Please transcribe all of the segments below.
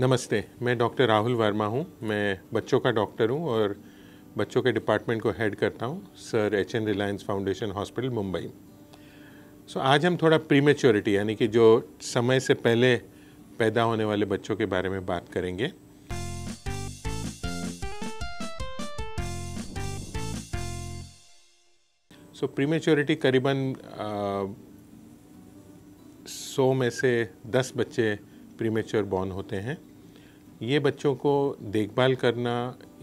नमस्ते मैं डॉक्टर राहुल वर्मा हूँ मैं बच्चों का डॉक्टर हूँ और बच्चों के डिपार्टमेंट को हेड करता हूँ sir H N Reliance foundation hospital Mumbai so आज हम थोड़ा प्रीमेच्योरिटी यानी कि जो समय से पहले पैदा होने वाले बच्चों के बारे में बात करेंगे सो so, प्रीमेच्योरिटी करीबन सौ में से दस बच्चे प्रीमेच्योर बॉर्न होते हैं ये बच्चों को देखभाल करना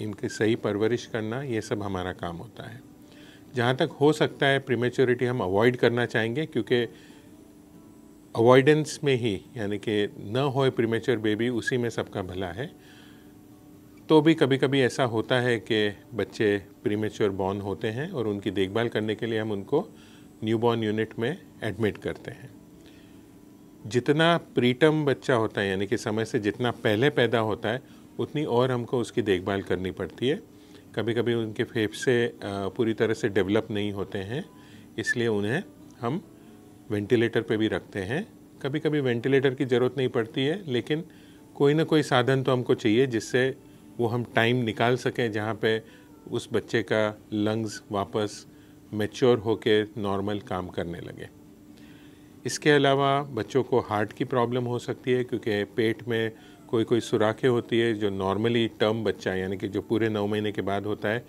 इनकी सही परवरिश करना ये सब हमारा काम होता है जहाँ तक हो सकता है प्रीमेच्योरिटी हम अवॉइड करना चाहेंगे क्योंकि अवॉइडेंस में ही यानी कि न होए प्रीमेच्योर बेबी उसी में सबका भला है तो भी कभी कभी ऐसा होता है कि बच्चे प्रीमेच्योर बॉर्न होते हैं और उनकी देखभाल करने के लिए हम उनको न्यूबॉर्न यूनिट में एडमिट करते हैं जितना प्रीटम बच्चा होता है यानी कि समय से जितना पहले पैदा होता है उतनी और हमको उसकी देखभाल करनी पड़ती है कभी कभी उनके फेफड़े पूरी तरह से डेवलप नहीं होते हैं इसलिए उन्हें हम वेंटिलेटर पे भी रखते हैं कभी कभी वेंटिलेटर की ज़रूरत नहीं पड़ती है लेकिन कोई ना कोई साधन तो हमको चाहिए जिससे वो हम टाइम निकाल सकें जहाँ पे उस बच्चे का लंग्स वापस मेच्योर होकर नॉर्मल काम करने लगे इसके अलावा बच्चों को हार्ट की प्रॉब्लम हो सकती है क्योंकि पेट में कोई कोई सुराखें होती है जो नॉर्मली टर्म बच्चा यानी कि जो पूरे नौ महीने के बाद होता है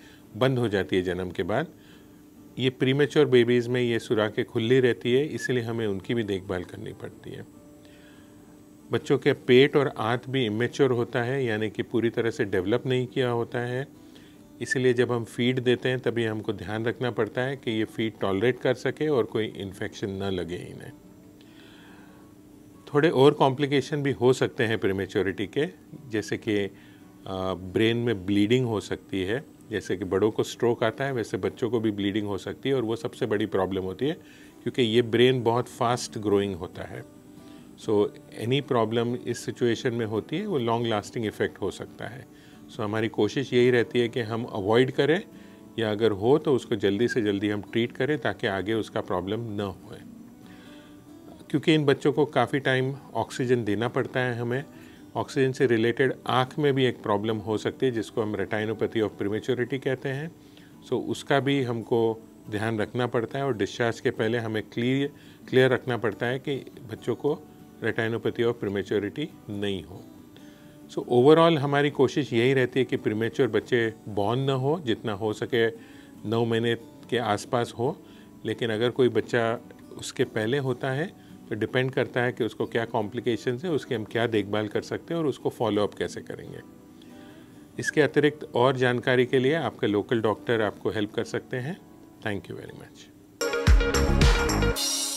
बंद हो जाती है जन्म के बाद ये प्रीमेच्योर बेबीज़ में ये सुराखें खुली रहती है इसलिए हमें उनकी भी देखभाल करनी पड़ती है बच्चों के पेट और आँत भी इमेच्योर होता है यानी कि पूरी तरह से डेवलप नहीं किया होता है इसलिए जब हम फीड देते हैं तभी हमको ध्यान रखना पड़ता है कि ये फीड टॉलरेट कर सके और कोई इन्फेक्शन ना लगे इन्हें थोड़े और कॉम्प्लिकेशन भी हो सकते हैं प्रीमेच्योरिटी के जैसे कि ब्रेन में ब्लीडिंग हो सकती है जैसे कि बड़ों को स्ट्रोक आता है वैसे बच्चों को भी ब्लीडिंग हो सकती है और वो सबसे बड़ी प्रॉब्लम होती है क्योंकि ये ब्रेन बहुत फास्ट ग्रोइंग होता है सो एनी प्रॉब्लम इस सिचुएशन में होती है वो लॉन्ग लास्टिंग इफ़ेक्ट हो सकता है सो so, हमारी कोशिश यही रहती है कि हम अवॉइड करें या अगर हो तो उसको जल्दी से जल्दी हम ट्रीट करें ताकि आगे उसका प्रॉब्लम न होए क्योंकि इन बच्चों को काफ़ी टाइम ऑक्सीजन देना पड़ता है हमें ऑक्सीजन से रिलेटेड आँख में भी एक प्रॉब्लम हो सकती है जिसको हम रेटाइनोपैथी ऑफ प्रीमेच्योरिटी कहते हैं सो so, उसका भी हमको ध्यान रखना पड़ता है और डिस्चार्ज के पहले हमें क्लियर क्लियर रखना पड़ता है कि बच्चों को रेटाइनोपैथी ऑफ प्रीमेच्योरिटी नहीं हो सो so, ओवरऑल हमारी कोशिश यही रहती है कि प्रीमेच्योर बच्चे बॉर्न ना हो जितना हो सके नौ महीने के आसपास हो लेकिन अगर कोई बच्चा उसके पहले होता है तो डिपेंड करता है कि उसको क्या कॉम्प्लिकेशंस हैं उसकी हम क्या देखभाल कर सकते हैं और उसको फॉलोअप कैसे करेंगे इसके अतिरिक्त और जानकारी के लिए आपके लोकल डॉक्टर आपको हेल्प कर सकते हैं थैंक यू वेरी मच